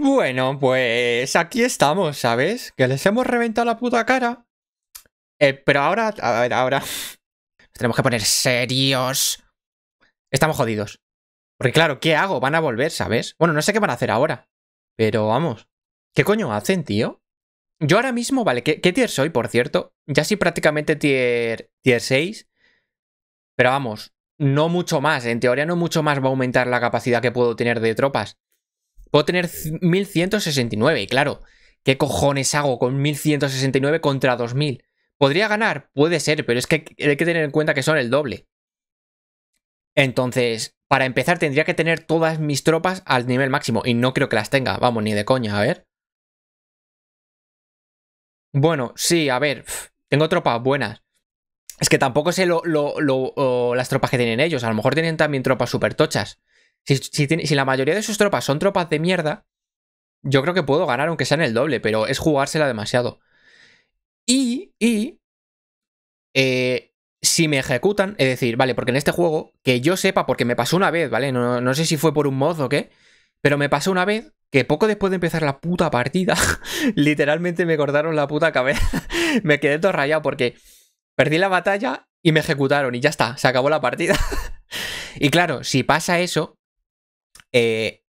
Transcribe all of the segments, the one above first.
Bueno, pues aquí estamos, ¿sabes? Que les hemos reventado la puta cara. Eh, pero ahora, a ver, ahora... tenemos que poner serios. Estamos jodidos. Porque claro, ¿qué hago? Van a volver, ¿sabes? Bueno, no sé qué van a hacer ahora. Pero vamos. ¿Qué coño hacen, tío? Yo ahora mismo, vale, ¿qué, tier soy, por cierto? Ya sí prácticamente tier, tier 6. Pero vamos, no mucho más. En teoría no mucho más va a aumentar la capacidad que puedo tener de tropas. Puedo tener 1169, y claro, ¿qué cojones hago con 1169 contra 2000? ¿Podría ganar? Puede ser, pero es que hay que tener en cuenta que son el doble. Entonces, para empezar, tendría que tener todas mis tropas al nivel máximo, y no creo que las tenga, vamos, ni de coña, a ver. Bueno, sí, a ver, tengo tropas buenas. Es que tampoco sé lo, las tropas que tienen ellos. A lo mejor tienen también tropas súper tochas. Si, la mayoría de sus tropas son tropas de mierda, yo creo que puedo ganar aunque sea en el doble, pero es jugársela demasiado. Y, y eh, si me ejecutan, es decir, vale, porque en este juego, que yo sepa, porque me pasó una vez, ¿vale? No, no sé si fue por un mod o qué, pero me pasó una vez que poco después de empezar la puta partida, literalmente me cortaron la puta cabeza. me quedé todo rayado porque perdí la batalla y me ejecutaron y ya está, se acabó la partida. y claro, si pasa eso, eh,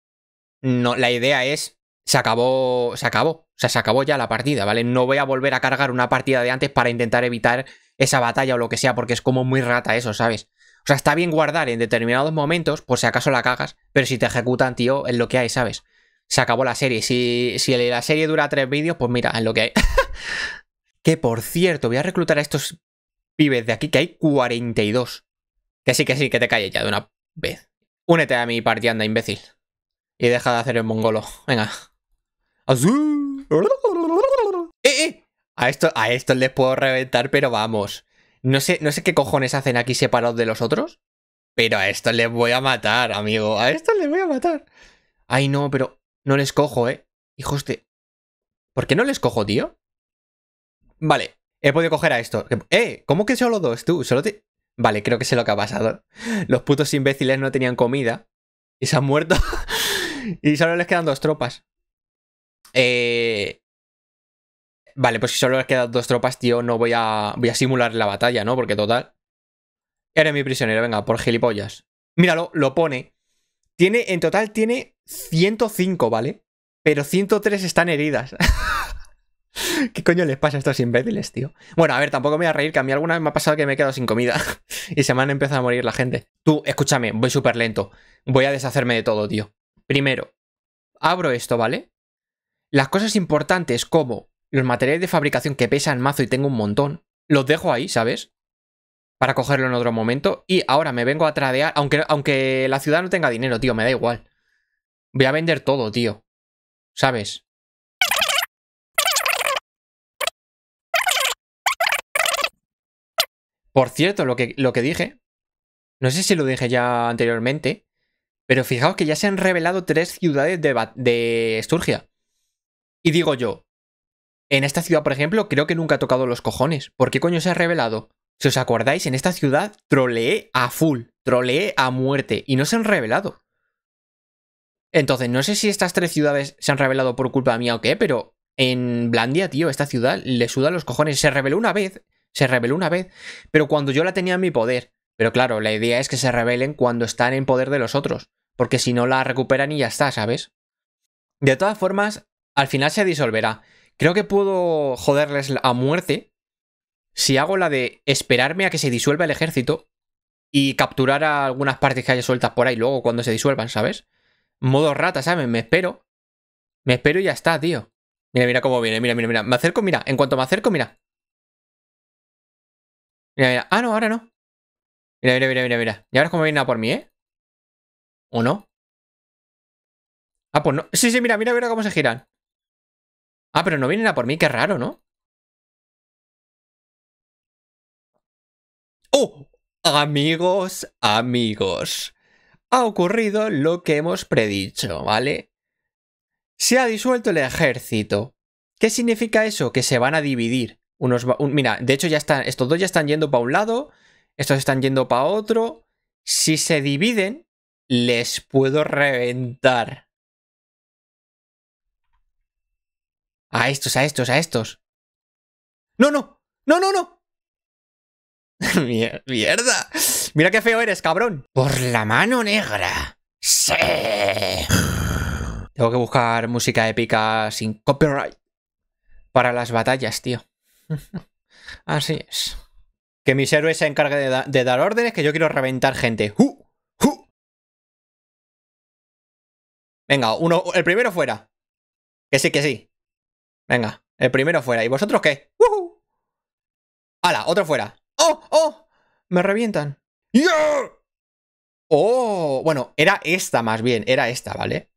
no, la idea es, se acabó, se acabó, o sea, se acabó ya la partida, ¿vale? No voy a volver a cargar una partida de antes para intentar evitar esa batalla o lo que sea, porque es como muy rata eso, ¿sabes? O sea, está bien guardar en determinados momentos, por si acaso la cagas, pero si te ejecutan, tío, es lo que hay, ¿sabes? Se acabó la serie. Si, si la serie dura tres vídeos, pues mira, es lo que hay. que por cierto, voy a reclutar a estos pibes de aquí, que hay 42. Que sí, que sí, que te calles ya de una vez. Únete a mi partida, anda, imbécil. Y deja de hacer el mongolo. Venga. ¡Eh, eh! A esto, a esto les puedo reventar, pero vamos. No sé, no sé qué cojones hacen aquí separados de los otros. Pero a esto les voy a matar, amigo. A esto les voy a matar. Ay, no, pero no les cojo, ¿eh? Hijos de... ¿Por qué no les cojo, tío? Vale, he podido coger a esto. ¡Eh! ¿Cómo que solo dos, tú? Solo te... Vale, creo que sé lo que ha pasado. Los putos imbéciles no tenían comida y se han muerto. y solo les quedan dos tropas. Eh... Vale, pues si solo les quedan dos tropas, tío, no voy a, voy a simular la batalla, ¿no? Porque total. Eres mi prisionero, venga, por gilipollas. Míralo, lo pone. Tiene, en total tiene 105, ¿vale? Pero 103 están heridas. ¿Qué coño les pasa a estos imbéciles, tío? Bueno, a ver, tampoco me voy a reír, que a mí alguna vez me ha pasado que me he quedado sin comida y se me han empezado a morir la gente. Tú, escúchame, voy súper lento. Voy a deshacerme de todo, tío. Primero, abro esto, ¿vale? Las cosas importantes como los materiales de fabricación que pesan mazo y tengo un montón, los dejo ahí, ¿sabes? Para cogerlo en otro momento. Y ahora me vengo a tradear, aunque, aunque la ciudad no tenga dinero, tío, me da igual. Voy a vender todo, tío. ¿Sabes? Por cierto, lo que, lo que dije, no sé si lo dije ya anteriormente, pero fijaos que ya se han revelado tres ciudades de, de Esturgia. Y digo yo, en esta ciudad, por ejemplo, creo que nunca ha tocado los cojones. ¿Por qué coño se ha revelado? Si os acordáis, en esta ciudad troleé a full, troleé a muerte, y no se han revelado. Entonces, no sé si estas tres ciudades se han revelado por culpa mía o qué, pero en Blandia, tío, esta ciudad le suda los cojones. Se reveló una vez se rebeló una vez, pero cuando yo la tenía en mi poder. Pero claro, la idea es que se rebelen cuando están en poder de los otros, porque si no la recuperan y ya está, ¿sabes? De todas formas, al final se disolverá. Creo que puedo joderles a muerte si hago la de esperarme a que se disuelva el ejército y capturar a algunas partes que haya sueltas por ahí luego cuando se disuelvan, ¿sabes? Modo rata, ¿sabes? Me espero. Me espero y ya está, tío. Mira, mira cómo viene, mira, mira, mira. Me acerco, mira. En cuanto me acerco, mira. Mira, mira. Ah, no, ahora no. Mira, mira, mira, mira, mira. Y ahora es como viene a por mí, ¿eh? ¿O no? Ah, pues no. Sí, sí, mira, mira, mira cómo se giran. Ah, pero no vienen a por mí, qué raro, ¿no? ¡Oh! Amigos, amigos. Ha ocurrido lo que hemos predicho, ¿vale? Se ha disuelto el ejército. ¿Qué significa eso? Que se van a dividir mira, de hecho ya están, estos dos ya están yendo para un lado, estos están yendo para otro. Si se dividen, les puedo reventar. A estos, a estos, a estos. No, no, no, no, no. Mierda. Mira qué feo eres, cabrón. Por la mano negra. Sí. Tengo que buscar música épica sin copyright. Para las batallas, tío. Así es. Que mis héroes se encarguen de, dar órdenes, que yo quiero reventar gente. Venga, uno, el primero fuera. Que sí, que sí. Venga, el primero fuera. ¿Y vosotros qué? ¡Uh! ¡Hala! Otro fuera. ¡Oh! ¡Oh! Me revientan. ¡Oh! Bueno, era esta más bien. Era esta, ¿vale?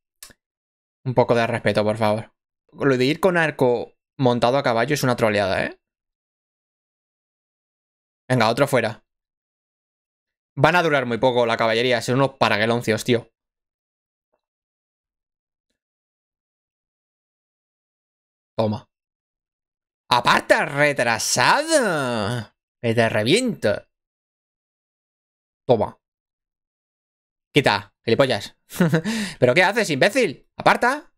Un poco de respeto, por favor. Lo de ir con arco montado a caballo es una troleada, ¿eh? Venga, otro fuera. Van a durar muy poco la caballería, son unos paragueloncios, tío. Toma. ¡Aparta, retrasado! ¡Que te reviento! Toma. Quita, gilipollas. ¿Pero qué haces, imbécil? ¡Aparta!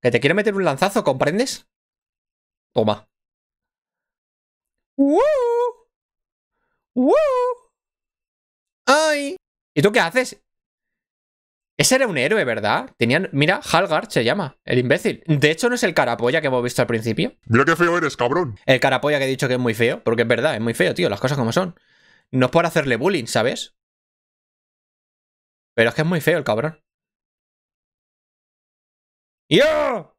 Que te quiero meter un lanzazo, ¿comprendes? Toma. ¡Woo! ¡Woo! ¡Ay! ¿Y tú qué haces? Ese era un héroe, ¿verdad? Tenían. Mira, Halgard se llama, el imbécil. De hecho, no es el carapolla que hemos visto al principio. Mira qué feo eres, cabrón. El carapolla que he dicho que es muy feo, porque es verdad, es muy feo, tío, las cosas como son. No es por hacerle bullying, ¿sabes? Pero es que es muy feo el cabrón. ¡Yo!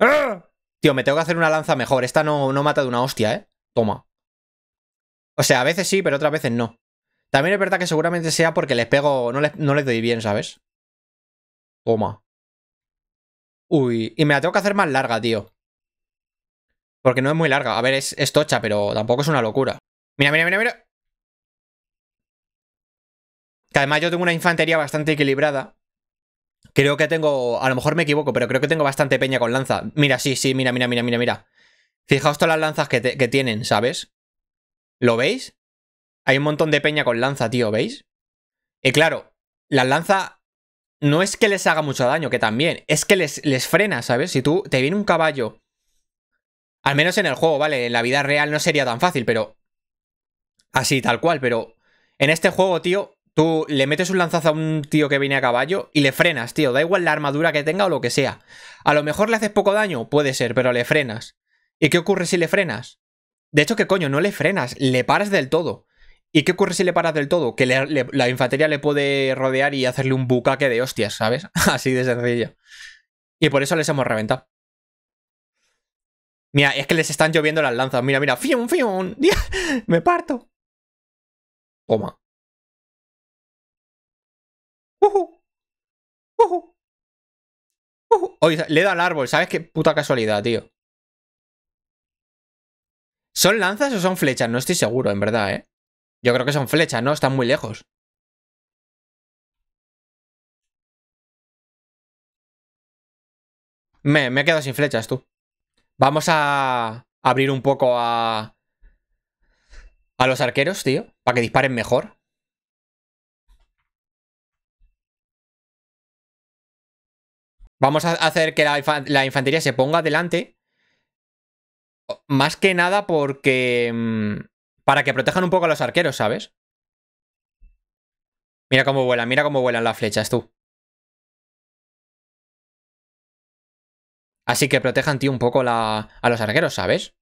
¡Ah! Tío, me tengo que hacer una lanza mejor. Esta no, no mata de una hostia, ¿eh? Toma. O sea, a veces sí, pero otras veces no. También es verdad que seguramente sea porque les pego... No les, no doy bien, ¿sabes? Toma. Uy, y me la tengo que hacer más larga, tío. Porque no es muy larga. A ver, es, es tocha, pero tampoco es una locura. Mira, mira, mira, mira. Que además yo tengo una infantería bastante equilibrada. Creo que tengo, a lo mejor me equivoco, pero creo que tengo bastante peña con lanza. Mira, sí, sí, mira, mira, mira, mira, mira. Fijaos todas las lanzas que, tienen, ¿sabes? ¿Lo veis? Hay un montón de peña con lanza, tío, ¿veis? Y claro, la lanza no es que les haga mucho daño, que también, es que les, les frena, ¿sabes? Si tú te viene un caballo, al menos en el juego, ¿vale? En la vida real no sería tan fácil, pero... Así, tal cual, pero en este juego, tío, Tú le metes un lanzazo a un tío que viene a caballo y le frenas, tío. Da igual la armadura que tenga o lo que sea. A lo mejor le haces poco daño, puede ser, pero le frenas. ¿Y qué ocurre si le frenas? De hecho, que coño, no le frenas, le paras del todo. ¿Y qué ocurre si le paras del todo? Que la infantería le puede rodear y hacerle un bucaque de hostias, ¿sabes? Así de sencillo. Y por eso les hemos reventado. Mira, es que les están lloviendo las lanzas. Mira, mira. ¡Fium, fium! ¡Me parto! Toma le da al árbol, ¿sabes qué puta casualidad, tío? ¿Son lanzas o son flechas? No estoy seguro, en verdad, ¿eh? Yo creo que son flechas, ¿no? Están muy lejos. Me, me he quedado sin flechas, tú. Vamos a abrir un poco a... A los arqueros, tío. Para que disparen mejor. Vamos a hacer que la, infantería se ponga adelante. Más que nada porque... Mm, para que protejan un poco a los arqueros, ¿sabes? Mira cómo vuelan, mira cómo vuelan las flechas, tú. Así que protejan, tío, un poco a los arqueros, ¿sabes?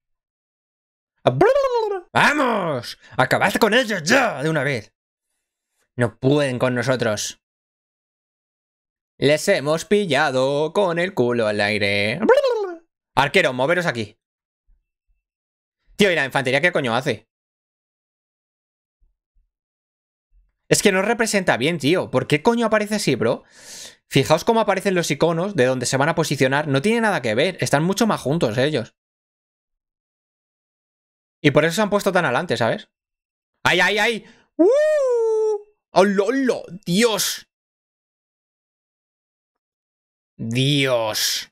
¡Vamos! ¡Acabad con ellos ya! De una vez. No pueden con nosotros. Les hemos pillado con el culo al aire. Arquero, moveros aquí. Tío, ¿y la infantería qué coño hace? Es que no representa bien, tío. ¿Por qué coño aparece así, bro? Fijaos cómo aparecen los iconos de donde se van a posicionar. No tiene nada que ver. Están mucho más juntos eh, ellos. Y por eso se han puesto tan adelante, ¿sabes? ¡Ay, ay, ay! ¡Uh! ¡Hola, lo, dios Dios.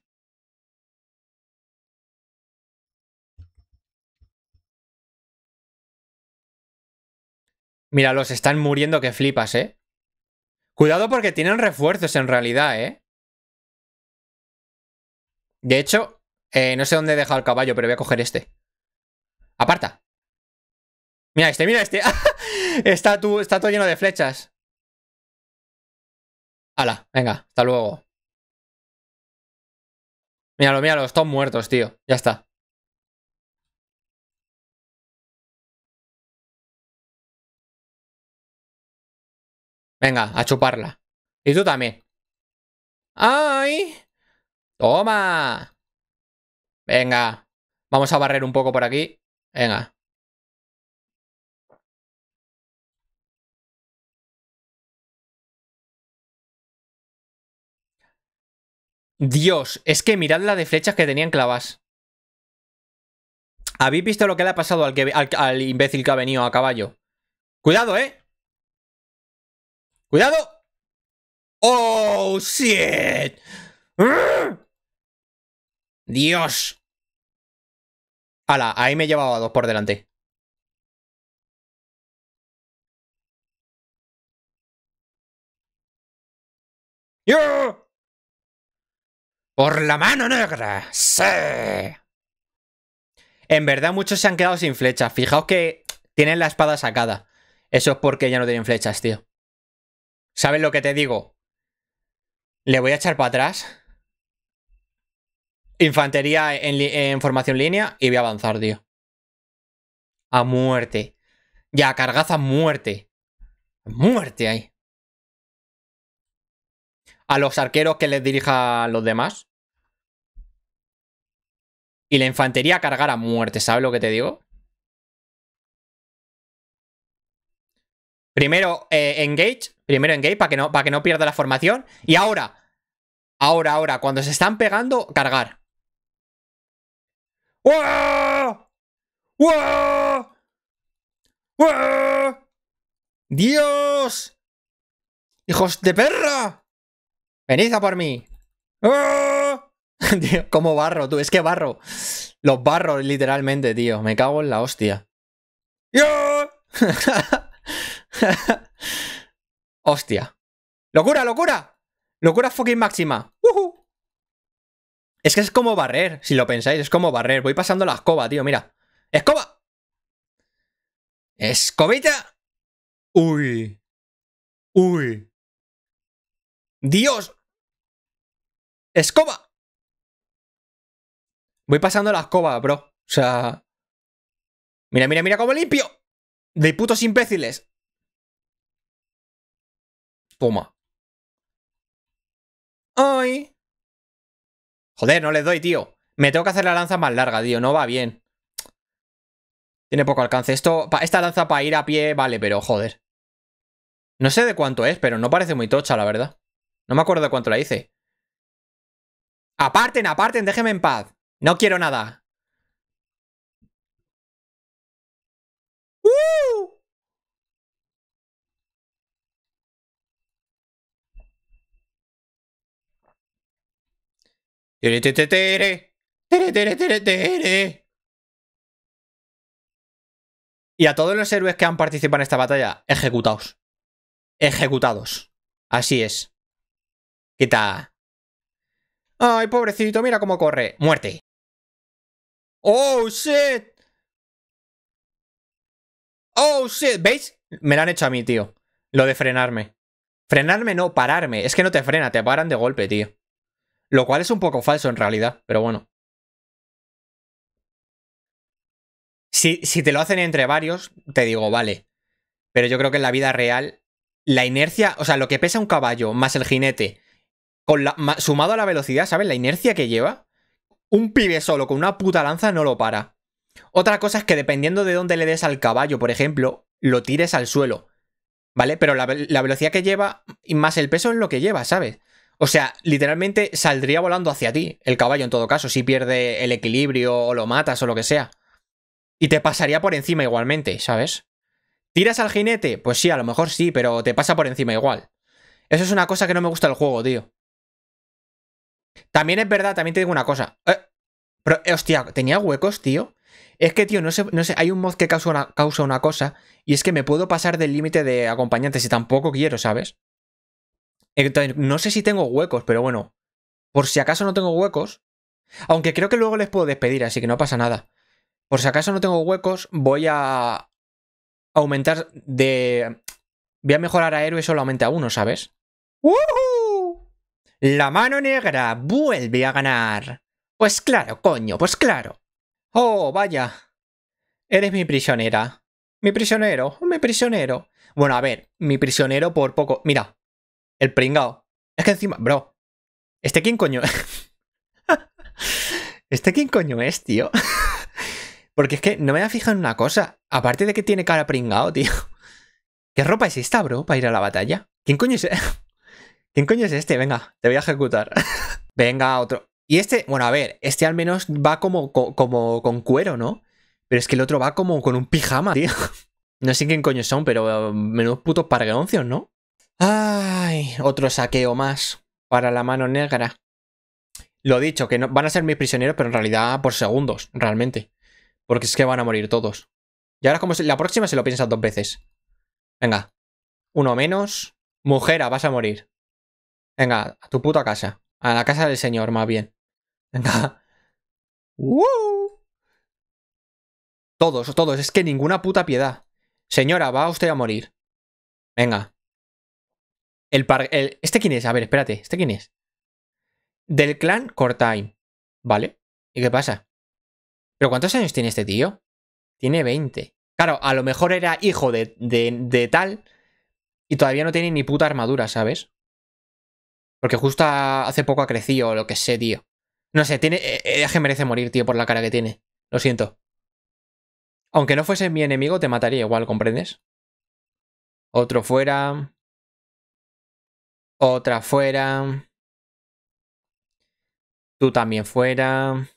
Mira, los están muriendo que flipas, ¿eh? Cuidado porque tienen refuerzos en realidad, ¿eh? De hecho, eh, no sé dónde he dejado el caballo, pero voy a coger este. Aparta. Mira este, mira este. está, está todo lleno de flechas. Hala, venga, hasta luego. Míralo, míralo, están muertos, tío. Ya está. Venga, a chuparla. Y tú también. ¡Ay! ¡Toma! Venga. Vamos a barrer un poco por aquí. Venga. Dios, es que mirad la de flechas que tenían clavas. ¿Habéis visto lo que le ha pasado al, que, al, imbécil que ha venido a caballo? ¡Cuidado, eh! ¡Cuidado! ¡Oh, shit! ¡Dios! ¡Hala! ahí me he a dos por delante. ¡Yo! Por la mano negra. Sí. En verdad muchos se han quedado sin flechas. Fijaos que tienen la espada sacada. Eso es porque ya no tienen flechas, tío. ¿Sabes lo que te digo? Le voy a echar para atrás. Infantería en, en formación línea y voy a avanzar, tío. A muerte. Ya, cargaza muerte. Muerte ahí. A los arqueros que les dirija a los demás. Y la infantería a cargar a muerte, ¿sabes lo que te digo? Primero eh, engage, primero engage para que, no, para que no pierda la formación. Y ahora, ahora, ahora, cuando se están pegando, cargar. ¡Dios! ¡Hijos de perra! ¡Venid a por mí! tío, como barro, tú. Es que barro. Los barro, literalmente, tío. Me cago en la hostia. hostia. ¡Locura, locura! ¡Locura fucking máxima! Es que es como barrer, si lo pensáis. Es como barrer. Voy pasando la escoba, tío. Mira. ¡Escoba! ¡Escobita! ¡Uy! ¡Uy! ¡Dios! ¡Escoba! Voy pasando la escoba, bro. O sea... Mira, mira, mira cómo limpio. De putos imbéciles. Toma. ¡Ay! Joder, no les doy, tío. Me tengo que hacer la lanza más larga, tío. No va bien. Tiene poco alcance. Esto, esta lanza para ir a pie vale, pero joder. No sé de cuánto es, pero no parece muy tocha, la verdad. No me acuerdo de cuánto la hice. Aparten, aparten, déjenme en paz. No quiero nada. ¡Uh! Y a todos los héroes que han participado en esta batalla, ejecutados. Ejecutados. Así es. Quita. Ay, pobrecito, mira cómo corre. Muerte. ¡Oh, shit! ¡Oh, shit! ¿Veis? Me lo han hecho a mí, tío. Lo de frenarme. Frenarme no, pararme. Es que no te frena, te paran de golpe, tío. Lo cual es un poco falso en realidad, pero bueno. Si, te lo hacen entre varios, te digo, vale. Pero yo creo que en la vida real, la inercia, o sea, lo que pesa un caballo más el jinete, con la, sumado a la velocidad, ¿sabes? La inercia que lleva, un pibe solo con una puta lanza no lo para. Otra cosa es que dependiendo de dónde le des al caballo, por ejemplo, lo tires al suelo. ¿Vale? Pero la, velocidad que lleva y más el peso en lo que lleva, ¿sabes? O sea, literalmente saldría volando hacia ti el caballo en todo caso, si pierde el equilibrio o lo matas o lo que sea. Y te pasaría por encima igualmente, ¿sabes? ¿Tiras al jinete? Pues sí, a lo mejor sí, pero te pasa por encima igual. Eso es una cosa que no me gusta del juego, tío. También es verdad, también te digo una cosa. Eh, pero, eh, hostia, tenía huecos, tío. Es que, tío, no sé, no sé, hay un mod que causa una, causa una cosa y es que me puedo pasar del límite de acompañantes y tampoco quiero, ¿sabes? Entonces, no sé si tengo huecos, pero bueno, por si acaso no tengo huecos, aunque creo que luego les puedo despedir, así que no pasa nada. Por si acaso no tengo huecos, voy a aumentar de... Voy a mejorar a héroe solamente a uno, ¿sabes? ¡Woohoo! La mano negra vuelve a ganar. Pues claro, coño, pues claro. Oh, vaya. Eres mi prisionera. Mi prisionero, mi prisionero. Bueno, a ver, mi prisionero por poco. Mira, el pringao. Es que encima, bro. ¿Este quién coño es? ¿Este quién coño es, tío? Porque es que no me ha fijado en una cosa. Aparte de que tiene cara pringao, tío. ¿Qué ropa es esta, bro, para ir a la batalla? ¿Quién coño es? ¿Quién coño es este? Venga, te voy a ejecutar. Venga, otro. Y este, bueno, a ver, este al menos va como, como con cuero, ¿no? Pero es que el otro va como con un pijama, tío. No sé quién coño son, pero um, menos putos pargueoncios, ¿no? Ay, otro saqueo más para la mano negra. Lo dicho, que van a ser mis prisioneros, pero en realidad por segundos, realmente. Porque es que van a morir todos. Y ahora como la próxima se lo piensas dos veces. Venga. Uno menos. Mujera, ah, vas a morir. Venga, a tu puta casa. A la casa del señor, más bien. Venga. Todos, todos. Es que ninguna puta piedad. Señora, va usted a morir. Venga. El, par ¿Este quién es? A ver, espérate. ¿Este quién es? Del clan Cortime. ¿Vale? ¿Y qué pasa? ¿Pero cuántos años tiene este tío? Tiene 20. Claro, a lo mejor era hijo de, de, de tal y todavía no tiene ni puta armadura, ¿sabes? Porque justo hace poco ha crecido, lo que sé, tío. No sé, tiene. E, e, es que merece morir, tío, por la cara que tiene. Lo siento. Aunque no fuese mi enemigo, te mataría igual, ¿comprendes? Otro fuera. Otra fuera. Tú también fuera.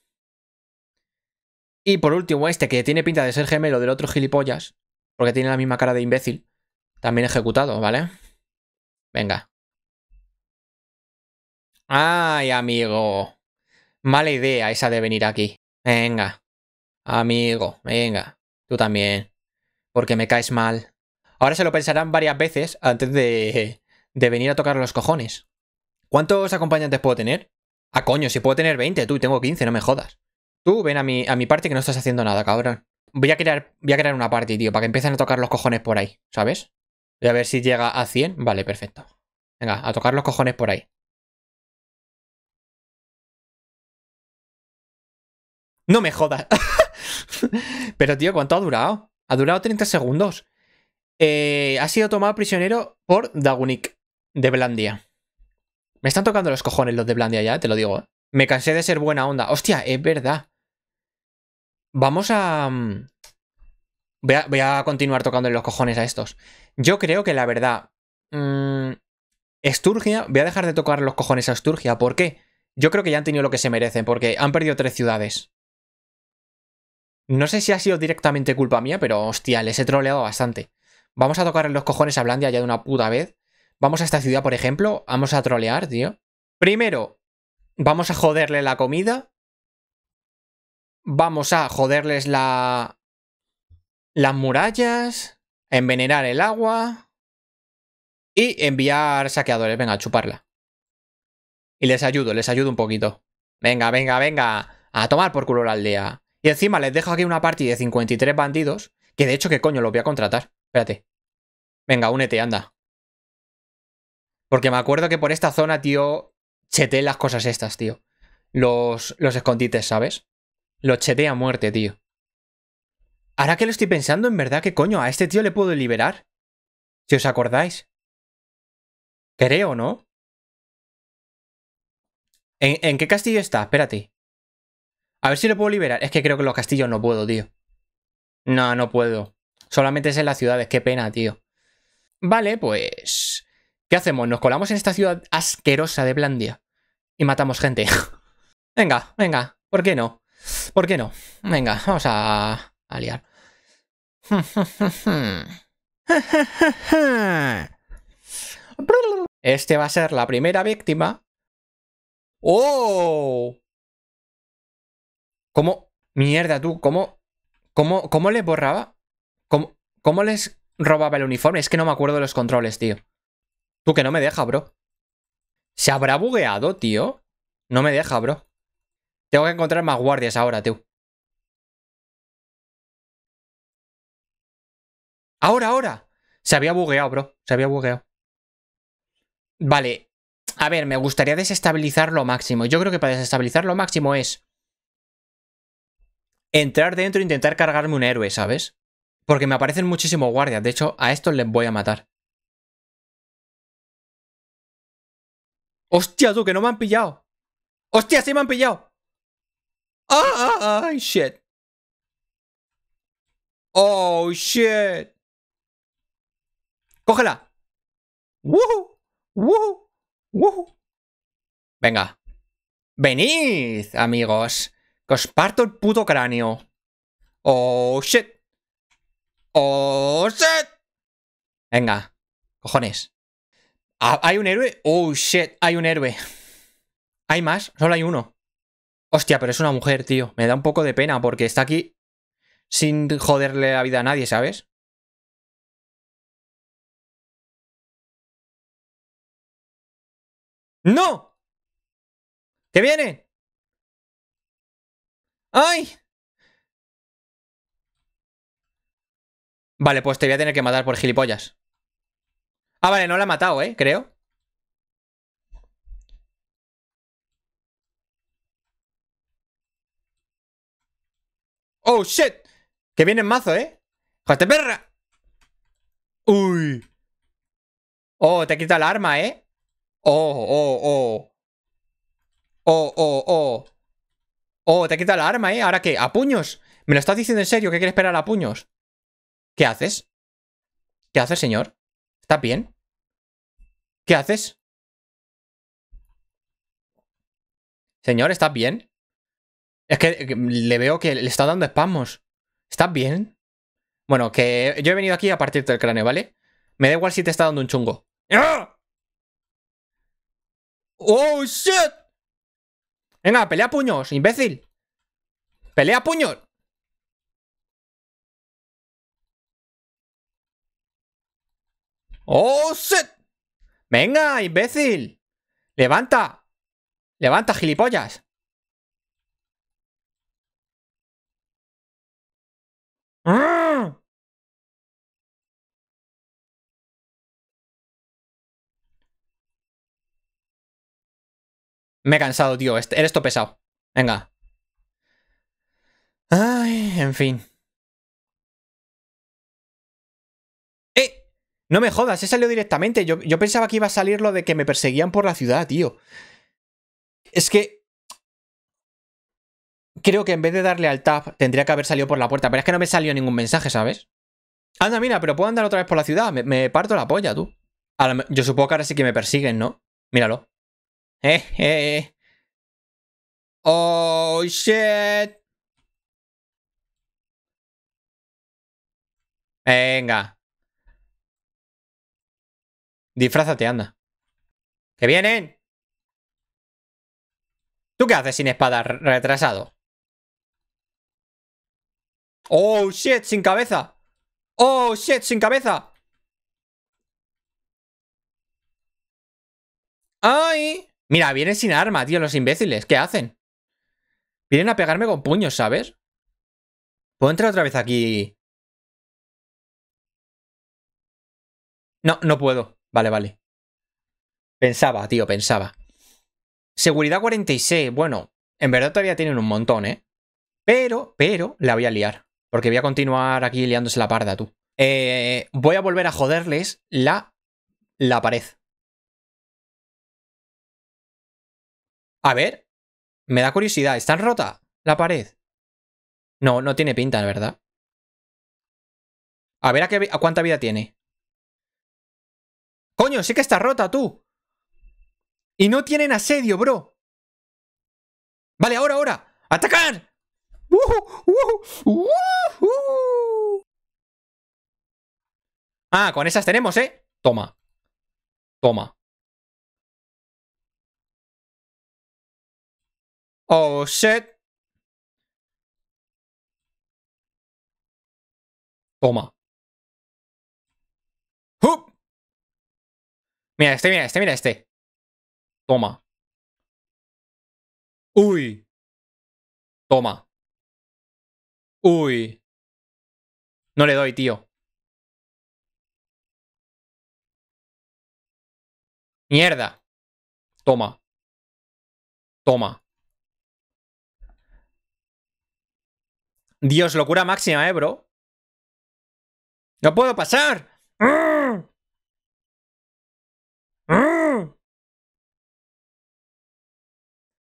Y por último, este que tiene pinta de ser gemelo del otro gilipollas, porque tiene la misma cara de imbécil, también ejecutado, ¿vale? Venga. Ay, amigo. Mala idea esa de venir aquí. Venga. Amigo, venga. Tú también. Porque me caes mal. Ahora se lo pensarán varias veces antes de, de venir a tocar los cojones. ¿Cuántos acompañantes puedo tener? A ah, coño, si puedo tener 20, tú, tengo 15, no me jodas. Tú ven a mi, a mi parte que no estás haciendo nada, cabrón. Voy a, crear, voy a crear una party, tío, para que empiecen a tocar los cojones por ahí, ¿sabes? Voy a ver si llega a 100. Vale, perfecto. Venga, a tocar los cojones por ahí. No me jodas. Pero, tío, ¿cuánto ha durado? Ha durado 30 segundos. Eh, ha sido tomado prisionero por Dagunik, de Blandia. Me están tocando los cojones los de Blandia ya, te lo digo. ¿eh? Me cansé de ser buena onda. Hostia, es verdad. Vamos a... Mm, voy, a... continuar tocando los cojones a estos. Yo creo que la verdad... Esturgia, mm, voy a dejar de tocar los cojones a Esturgia. ¿Por qué? Yo creo que ya han tenido lo que se merecen, porque han perdido tres ciudades. No sé si ha sido directamente culpa mía, pero hostia, les he troleado bastante. Vamos a tocar en los cojones a Blandia ya de una puta vez. Vamos a esta ciudad, por ejemplo. Vamos a trolear, tío. Primero, vamos a joderle la comida. Vamos a joderles la... Las murallas. Envenenar el agua. Y enviar saqueadores. Venga, a chuparla. Y les ayudo, les ayudo un poquito. Venga, venga, venga. A tomar por culo la aldea. Y encima les dejo aquí una party de 53 bandidos, que de hecho, que coño? Los voy a contratar. Espérate. Venga, únete, anda. Porque me acuerdo que por esta zona, tío, cheté las cosas estas, tío. Los, los escondites, ¿sabes? Los cheté a muerte, tío. Ahora que lo estoy pensando, en verdad, ¿qué coño? A este tío le puedo liberar. Si os acordáis. Creo, ¿no? ¿en qué castillo está? Espérate. A ver si lo puedo liberar. Es que creo que los castillos no puedo, tío. No, no puedo. Solamente es en las ciudades. Qué pena, tío. Vale, pues... ¿Qué hacemos? Nos colamos en esta ciudad asquerosa de Blandia. Y matamos gente. venga, venga. ¿Por qué no? ¿Por qué no? Venga, vamos a... a liar. Este va a ser la primera víctima. ¡Oh! ¿Cómo? Mierda, tú, ¿cómo? ¿Cómo, cómo les borraba? ¿Cómo, ¿Cómo les robaba el uniforme? Es que no me acuerdo de los controles, tío. Tú que no me deja, bro. ¿Se habrá bugueado, tío? No me deja, bro. Tengo que encontrar más guardias ahora, tío. Ahora, ahora. Se había bugueado, bro. Se había bugueado. Vale. A ver, me gustaría desestabilizar lo máximo. Yo creo que para desestabilizar lo máximo es entrar dentro e intentar cargarme un héroe, ¿sabes? Porque me aparecen muchísimos guardias. De hecho, a estos les voy a matar. ¡Hostia, tú, que no me han pillado! ¡Hostia, sí me han pillado! ¡Ah, ah, ah! shit! ¡Oh, shit! ¡Cógela! ¡Woohoo! ¡Woohoo! ¡Woohoo! Venga. ¡Venid, amigos! Que os parto el puto cráneo. Oh, shit. Oh, shit. Venga, cojones. ¿Hay un héroe? Oh, shit, hay un héroe. ¿Hay más? Solo hay uno. Hostia, pero es una mujer, tío. Me da un poco de pena porque está aquí sin joderle la vida a nadie, ¿sabes? ¡No! qué viene! ¡Ay! Vale, pues te voy a tener que matar por gilipollas. Ah, vale, no la ha matado, ¿eh? Creo. ¡Oh, shit! Que viene en mazo, ¿eh? ¡Joder, perra! ¡Uy! Oh, te quita el arma, ¿eh? Oh, oh, oh. Oh, oh, oh. Oh, te quita la arma, ¿eh? ¿Ahora qué? ¿A puños? ¿Me lo estás diciendo en serio ¿Qué quieres esperar a puños? ¿Qué haces? ¿Qué haces, señor? ¿Estás bien? ¿Qué haces? Señor, ¿estás bien? Es que eh, le veo que le está dando espasmos. ¿Estás bien? Bueno, que yo he venido aquí a partirte el cráneo, ¿vale? Me da igual si te está dando un chungo. ¡Ah! ¡Oh, shit! Venga, pelea puños, imbécil. Pelea puños. ¡Oh, shit! Venga, imbécil. Levanta. Levanta, gilipollas. Me he cansado, tío. Eres todo pesado. Venga. Ay, en fin. ¡Eh! No me jodas, he salido directamente. Yo, yo pensaba que iba a salir lo de que me perseguían por la ciudad, tío. Es que... Creo que en vez de darle al tap tendría que haber salido por la puerta. Pero es que no me salió ningún mensaje, ¿sabes? Anda, mira, pero puedo andar otra vez por la ciudad. Me, parto la polla, tú. yo supongo que ahora sí que me persiguen, ¿no? Míralo. Eh, eh, eh Oh shit. Venga. Disfrázate, anda. ¡Que vienen! ¿Tú qué haces sin espada, retrasado? ¡Oh, shit! ¡Sin cabeza! ¡Oh, shit! ¡Sin cabeza! ¡Ay! Mira, vienen sin arma, tío, los imbéciles. ¿Qué hacen? Vienen a pegarme con puños, ¿sabes? ¿Puedo entrar otra vez aquí? No, no puedo. Vale, vale. Pensaba, tío, pensaba. Seguridad 46. Bueno, en verdad todavía tienen un montón, ¿eh? Pero, pero, la voy a liar. Porque voy a continuar aquí liándose la parda, tú. Eh, voy a volver a joderles la, la pared. A ver, me da curiosidad, ¿está rota la pared? No, no tiene pinta, la verdad. A ver a, a cuánta vida tiene. Coño, sí que está rota, tú. Y no tienen asedio, bro. Vale, ahora, ahora. ¡Atacar! Ah, con esas tenemos, ¿eh? Toma. Toma. Oh shit. Toma. ¡Hup! Mira este, mira este, mira este. Toma. Uy. Toma. Uy. No le doy, tío. Mierda. Toma. Toma. Dios, locura máxima, eh, bro. ¡No puedo pasar!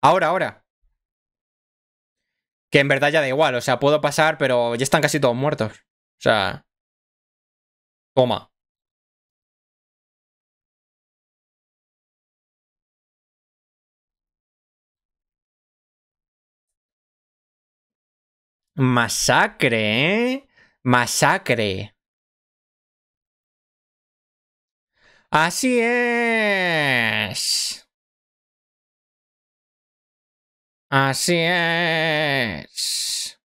Ahora, ahora. Que en verdad ya da igual, o sea, puedo pasar, pero ya están casi todos muertos. O sea... Toma. Masacre, ¿eh? Masacre. Así es. Así es.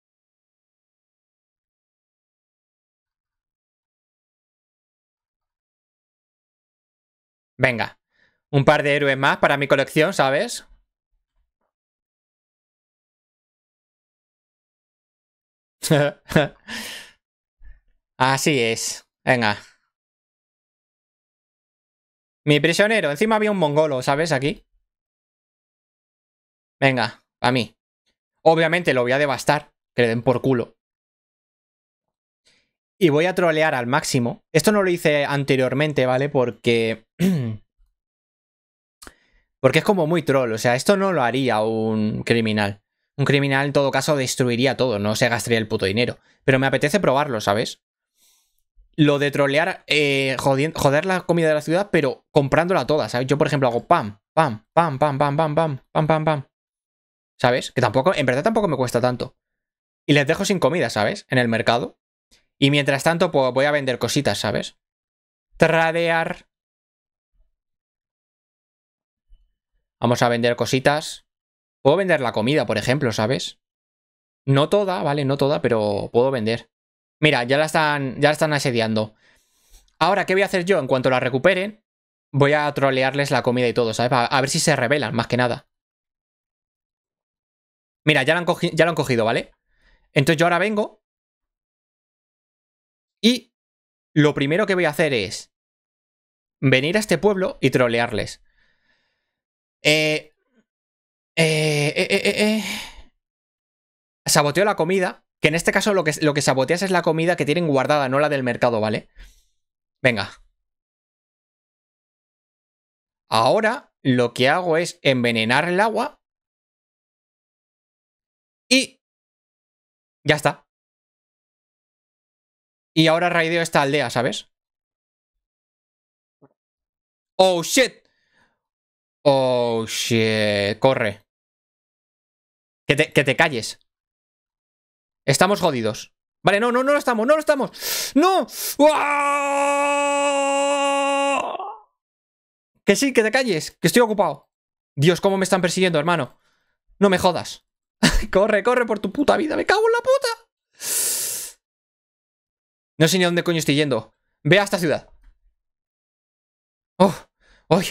Venga, un par de héroes más para mi colección, ¿sabes? Así es. Venga. Mi prisionero. Encima había un mongolo, ¿sabes? Aquí. Venga, a mí. Obviamente lo voy a devastar. Que le den por culo. Y voy a trolear al máximo. Esto no lo hice anteriormente, ¿vale? Porque... Porque es como muy troll. O sea, esto no lo haría un criminal. Un criminal, en todo caso, destruiría todo, no se gastaría el puto dinero. Pero me apetece probarlo, ¿sabes? Lo de trolear, eh, joder la comida de la ciudad, pero comprándola toda, ¿sabes? Yo, por ejemplo, hago pam, pam, pam, pam, pam, pam, pam, pam, pam, pam. ¿Sabes? Que tampoco, en verdad tampoco me cuesta tanto. Y les dejo sin comida, ¿sabes? En el mercado. Y mientras tanto, pues voy a vender cositas, ¿sabes? Tradear. Vamos a vender cositas. Puedo vender la comida, por ejemplo, ¿sabes? No toda, ¿vale? No toda, pero puedo vender. Mira, ya la están, ya la están asediando. Ahora, ¿qué voy a hacer yo? En cuanto la recuperen, voy a trolearles la comida y todo, ¿sabes? A, ver si se rebelan, más que nada. Mira, ya la han ya han cogido, ¿vale? Entonces yo ahora vengo. Y lo primero que voy a hacer es venir a este pueblo y trolearles. Eh, eh, eh, eh, Saboteo la comida, que en este caso lo que, lo que saboteas es la comida que tienen guardada, no la del mercado, ¿vale? Venga. Ahora lo que hago es envenenar el agua. Y... Ya está. Y ahora raideo esta aldea, ¿sabes? Oh, shit. Oh, shit. Corre. Que te, calles. Estamos jodidos. Vale, no, no, no lo estamos, no lo estamos. ¡No! Que sí, que te calles, que estoy ocupado. Dios, cómo me están persiguiendo, hermano. No me jodas. corre, corre por tu puta vida, me cago en la puta. No sé ni a dónde coño estoy yendo. Ve a esta ciudad. Oh, ay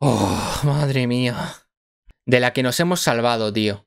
oh, madre mía de la que nos hemos salvado, tío.